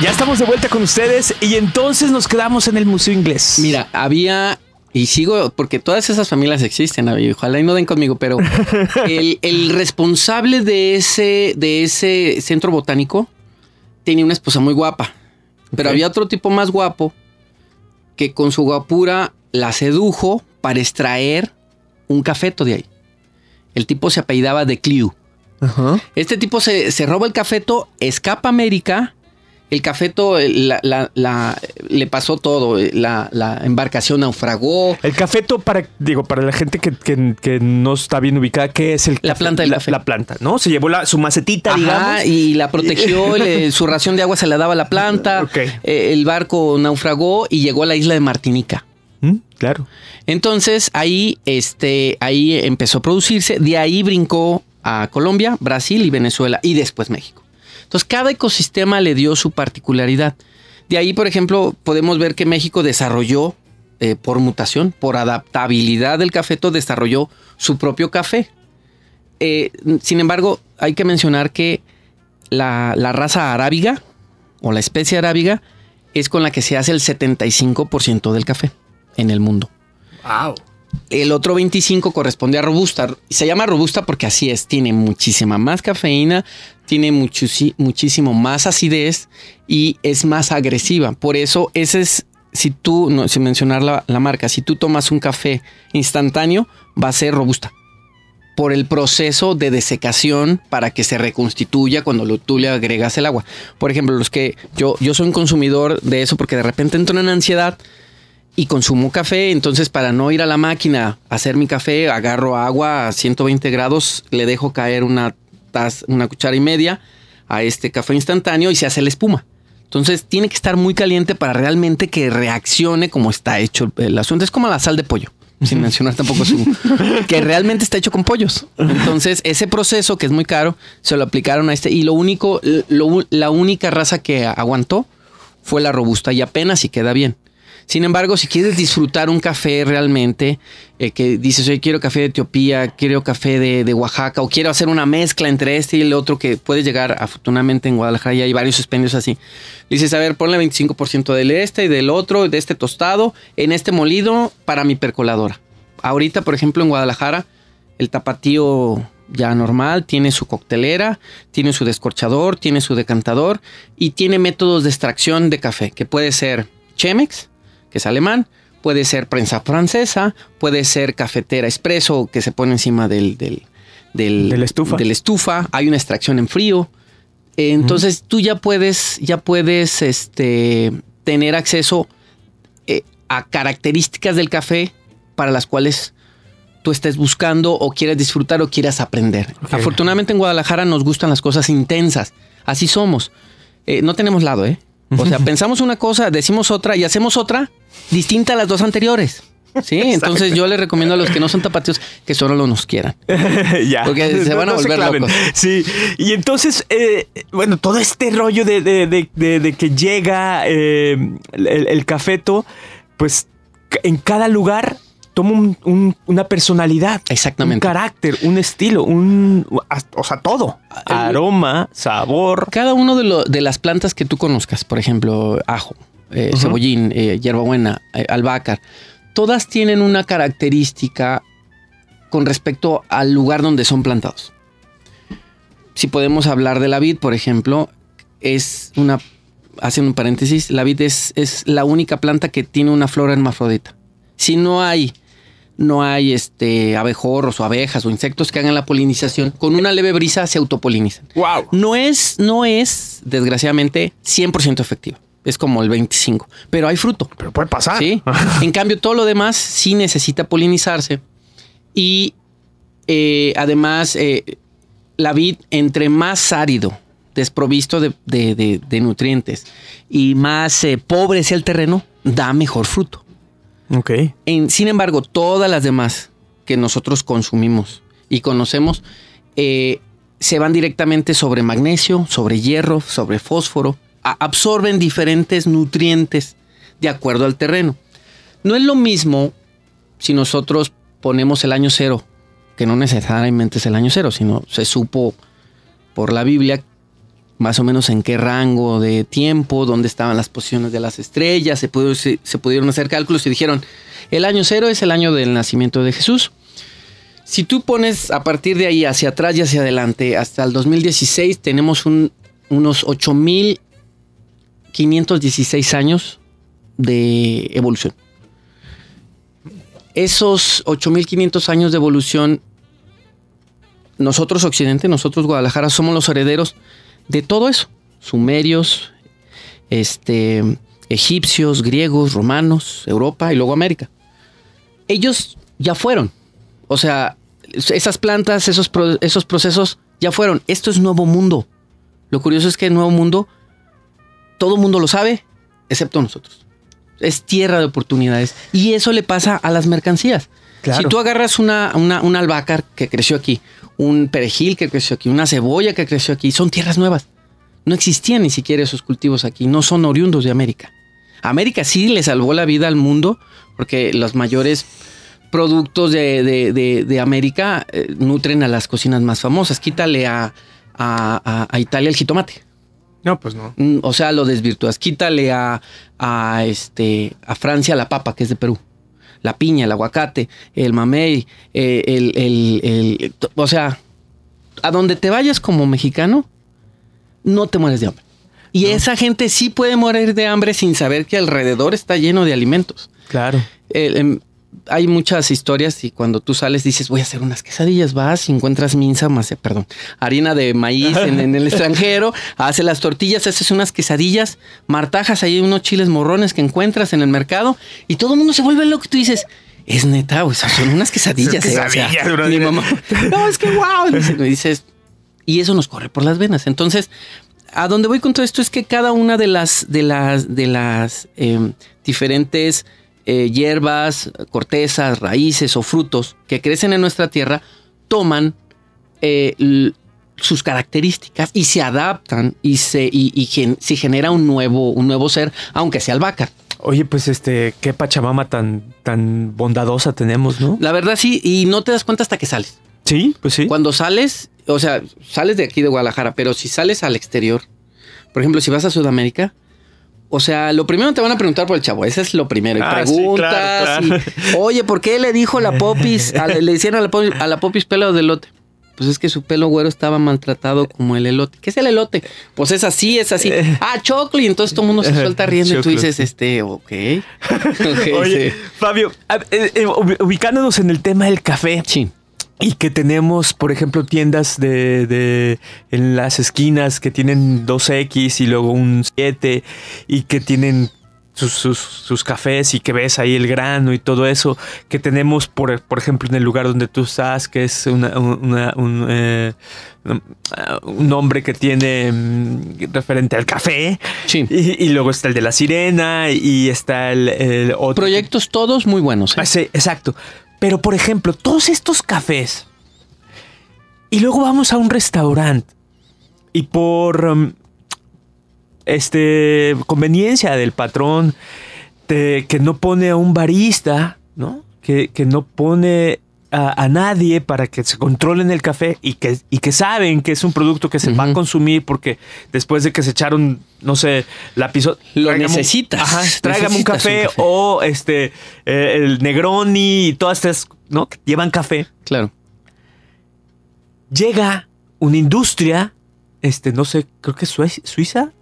Ya estamos de vuelta con ustedes y entonces nos quedamos en el Museo Inglés. Mira, había y sigo, porque todas esas familias existen, ojalá y no den conmigo, pero el, responsable de ese, de ese centro botánico tenía una esposa muy guapa, pero había otro tipo más guapo que con su guapura la sedujo para extraer un cafeto de ahí. El tipo se apellidaba de Clue. Este tipo se, se roba el cafeto, escapa a América el cafeto eh, la, le pasó todo, eh, la, embarcación naufragó. El cafeto, para, digo, para la gente que, no está bien ubicada, ¿qué es el La planta del La planta, ¿no? Se llevó su macetita, y la protegió, su ración de agua se la daba la planta. Eh, el barco naufragó y llegó a la isla de Martinica. Mm, claro. Entonces ahí, este, ahí empezó a producirse, de ahí brincó a Colombia, Brasil y Venezuela y después México. Entonces, cada ecosistema le dio su particularidad. De ahí, por ejemplo, podemos ver que México desarrolló eh, por mutación, por adaptabilidad del cafeto, desarrolló su propio café. Eh, sin embargo, hay que mencionar que la, raza arábiga o la especie arábiga es con la que se hace el 75% del café en el mundo. Wow. El otro 25 corresponde a robusta. Se llama robusta porque así es, tiene muchísima más cafeína, tiene muchísimo más acidez y es más agresiva. Por eso, ese es, si tú, no, sin mencionar la, marca, si tú tomas un café instantáneo, va a ser robusta por el proceso de desecación para que se reconstituya cuando tú le agregas el agua. Por ejemplo, los que yo, yo soy un consumidor de eso porque de repente entro en ansiedad y consumo café, entonces para no ir a la máquina a hacer mi café, agarro agua a 120 grados, le dejo caer una una cuchara y media a este café instantáneo y se hace la espuma. Entonces tiene que estar muy caliente para realmente que reaccione como está hecho el asunto. Es como la sal de pollo, sin mencionar tampoco su... que realmente está hecho con pollos. Entonces ese proceso que es muy caro, se lo aplicaron a este y lo único, la única raza que aguantó fue la robusta y apenas y queda bien. Sin embargo, si quieres disfrutar un café realmente, eh, que dices, oye, quiero café de Etiopía, quiero café de, Oaxaca, o quiero hacer una mezcla entre este y el otro, que puede llegar, afortunadamente en Guadalajara y hay varios expendios así. dices, a ver, ponle 25% del este y del otro, de este tostado, en este molido para mi percoladora. Ahorita, por ejemplo, en Guadalajara, el tapatío ya normal, tiene su coctelera, tiene su descorchador, tiene su decantador y tiene métodos de extracción de café, que puede ser Chemex, que es alemán, puede ser prensa francesa, puede ser cafetera expreso que se pone encima del, del, estufa. estufa, hay una extracción en frío. Entonces tú ya puedes, ya puedes este, tener acceso eh, a características del café para las cuales tú estés buscando o quieres disfrutar o quieras aprender. Afortunadamente en Guadalajara nos gustan las cosas intensas, así somos. Eh, no tenemos lado, ¿eh? O sea, pensamos una cosa, decimos otra y hacemos otra distinta a las dos anteriores. Sí, entonces yo les recomiendo a los que no son tapatíos que solo lo nos quieran. ya. Porque se van a volver locos. Sí, y entonces, eh, bueno, todo este rollo de, que llega eh, el, cafeto, pues en cada lugar toma una personalidad, exactamente, un carácter, un estilo, un, o sea, todo, aroma, sabor. Cada una de, las plantas que tú conozcas, por ejemplo, ajo, eh, cebollín, eh, hierbabuena, eh, albácar, todas tienen una característica con respecto al lugar donde son plantados. Si podemos hablar de la vid, por ejemplo, es una, Hacen un paréntesis, la vid es, es la única planta que tiene una flora hermafrodita. Si no hay no hay este, abejorros o abejas o insectos que hagan la polinización, con una leve brisa se autopolinizan. Wow. No es, no es, desgraciadamente, 100% efectivo. Es como el 25, pero hay fruto. Pero puede pasar. Sí. en cambio, todo lo demás sí necesita polinizarse. Y eh, además, eh, la vid, entre más árido, desprovisto de, nutrientes y más eh, pobre sea el terreno, da mejor fruto. En, sin embargo, todas las demás que nosotros consumimos y conocemos eh, se van directamente sobre magnesio, sobre hierro, sobre fósforo. absorben diferentes nutrientes de acuerdo al terreno. No es lo mismo si nosotros ponemos el año cero, que no necesariamente es el año cero, sino se supo por la Biblia que más o menos en qué rango de tiempo, dónde estaban las posiciones de las estrellas, se, se, pudieron hacer cálculos y dijeron, el año cero es el año del nacimiento de Jesús. Si tú pones a partir de ahí hacia atrás y hacia adelante, hasta el 2016 tenemos unos 8.516 años de evolución. Esos 8.500 años de evolución, nosotros Occidente, nosotros Guadalajara, somos los herederos de todo eso. Sumerios, este, egipcios, griegos, romanos, Europa y luego América. Ellos ya fueron. O sea, esas plantas, esos, esos procesos ya fueron. Esto es Nuevo Mundo. Lo curioso es que el Nuevo Mundo, todo mundo lo sabe, excepto nosotros. Es tierra de oportunidades. Y eso le pasa a las mercancías. Si tú agarras una, una, que creció aquí, un perejil que creció aquí, una cebolla que creció aquí, son tierras nuevas. No existían ni siquiera esos cultivos aquí, no son oriundos de América. América sí le salvó la vida al mundo porque los mayores productos de, América eh, nutren a las cocinas más famosas. Quítale a, Italia el jitomate. No, pues no. Mm, o sea, lo desvirtuas. Quítale a, este, a Francia la papa, que es de Perú la piña, el aguacate, el mamey, eh, el, O sea, a donde te vayas como mexicano, no te mueres de hambre. Y esa gente sí puede morir de hambre sin saber que alrededor está lleno de alimentos. Claro. Eh, em, hay muchas historias y cuando tú sales dices, voy a hacer unas quesadillas, vas y encuentras minza, más, eh, perdón, harina de maíz en, el extranjero, haces las tortillas, haces unas quesadillas, martajas, hay unos chiles morrones que encuentras en el mercado y todo el mundo se vuelve loco y tú dices, es neta, o son unas quesadillas. Eh, mi mamá, no, es que wow, y eso nos corre por las venas. Entonces, a donde voy con todo esto es que cada una de las, de las, de las em, diferentes eh, hierbas, cortezas, raíces o frutos que crecen en nuestra tierra toman eh, sus características y se adaptan y se, y, genera un nuevo, un nuevo ser, aunque sea albahaca. Oye, pues este, qué Pachamama tan, tan bondadosa tenemos, ¿no? La verdad sí, y no te das cuenta hasta que sales. Sí, pues sí. Cuando sales, o sea, sales de aquí de Guadalajara, pero si sales al exterior, por ejemplo, si vas a Sudamérica, o sea, lo primero te van a preguntar por el chavo. Ese es lo primero. Ah, preguntas. Y, Oye, ¿por qué le dijo la popis? le hicieron a la popis, pelo de elote. Pues es que su pelo güero estaba maltratado como el elote. ¿Qué es el elote? Pues es así, es así. Eh. Ah, choclo. Y entonces todo el mundo se suelta riendo y tú dices, este, ok. Oye, Fabio, eh, eh, ubicándonos en el tema del café. ching y que tenemos, por ejemplo, tiendas de, en las esquinas que tienen 2X y luego un 7 y que tienen sus, sus, cafés y que ves ahí el grano y todo eso, que tenemos, por, por ejemplo, en el lugar donde tú estás, que es una, una, un, eh, un, nombre que tiene mm, referente al café. Sí. Y, luego está el de la sirena y está el, otro. Proyectos todos muy buenos. ¿eh? Ah, sí, exacto. Pero, por ejemplo, todos estos cafés. Y luego vamos a un restaurante. Y por um, este, conveniencia del patrón que no pone a un barista, ¿no? Que, que no pone a, nadie para que se controlen el café y que, y que saben que es un producto que se va a consumir porque después de que se echaron, no sé, la piso... Lo necesitas. un, café, o este, eh, el Negroni y todas estas, ¿no? llevan café. Claro. Llega una industria, este, no sé, creo que es Suiza.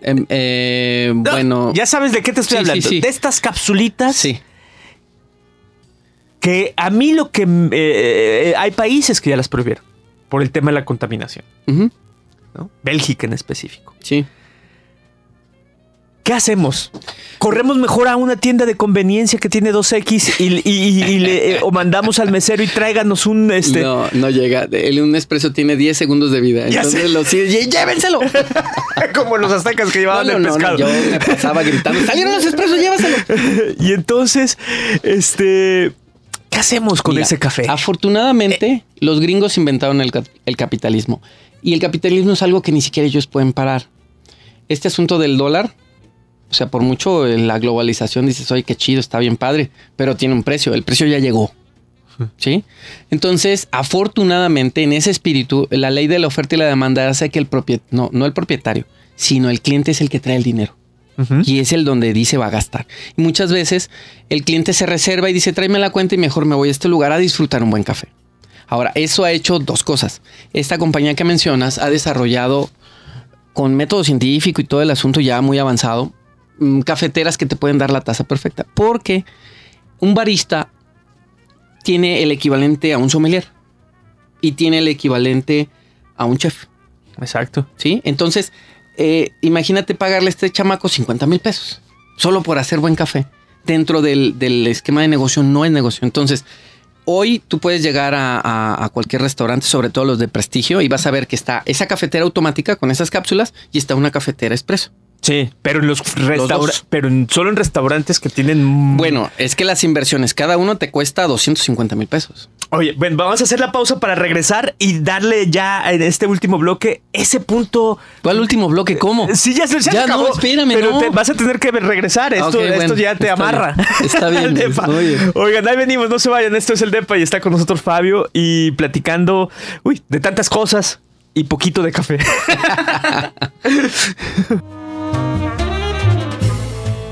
Em, eh, ah, bueno. Ya sabes de qué te estoy hablando. De estas capsulitas. Sí que a mí lo que... Mm, eh, eh, eh, hay países que ya las prohibieron por el tema de la contaminación. Bélgica en específico. Sí. ¿Qué hacemos? ¿Corremos mejor a una tienda de conveniencia que tiene 2X y, o mandamos al mesero y tráiganos un... Este... No, no llega. un expreso tiene 10 segundos de vida. entonces llévenselo. Como los aztecas que llevaban no, no, pescado. yo me pasaba gritando, salieron los espresos! llévaselo. y entonces, este... ¿Qué hacemos con ese café? Afortunadamente, eh. los gringos inventaron el, capitalismo. Y el capitalismo es algo que ni siquiera ellos pueden parar. Este asunto del dólar, o sea, por mucho en eh, la globalización dices, oye, qué chido, está bien padre, pero tiene un precio. El precio ya llegó. ¿Sí? Entonces, afortunadamente, en ese espíritu, la ley de la oferta y la demanda hace que el propietario, no, no el propietario, sino el cliente es el que trae el dinero y es el donde dice va a gastar. Y muchas veces el cliente se reserva y dice tráeme la cuenta y mejor me voy a este lugar a disfrutar un buen café. Ahora, eso ha hecho dos cosas. Esta compañía que mencionas ha desarrollado con método científico y todo el asunto ya muy avanzado, mm, cafeteras que te pueden dar la taza perfecta. Porque un barista tiene el equivalente a un sommelier y tiene el equivalente a un chef. Exacto. Sí, entonces eh, imagínate pagarle a este chamaco 50 mil pesos, solo por hacer buen café. Dentro del, esquema de negocio no es negocio. Entonces, hoy tú puedes llegar a, a, cualquier restaurante, sobre todo los de prestigio, y vas a ver que está esa cafetera automática con esas cápsulas y está una cafetera expreso. Sí, pero en los, restaurantes, pero solo en restaurantes que tienen. Mm, bueno, es que las inversiones, cada uno te cuesta 250 mil pesos. Oye, bueno, vamos a hacer la pausa para regresar y darle ya en este último bloque ese punto. ¿Cuál último bloque? ¿Cómo? Eh, sí, ya se, ya, ya no, espérame, pero vas a tener que regresar. Ah, esto, esto ya te amarra. está bien. Oigan, ahí venimos, no se vayan. Esto es el DEPA y está con nosotros Fabio y platicando, uy, de tantas cosas y poquito de café.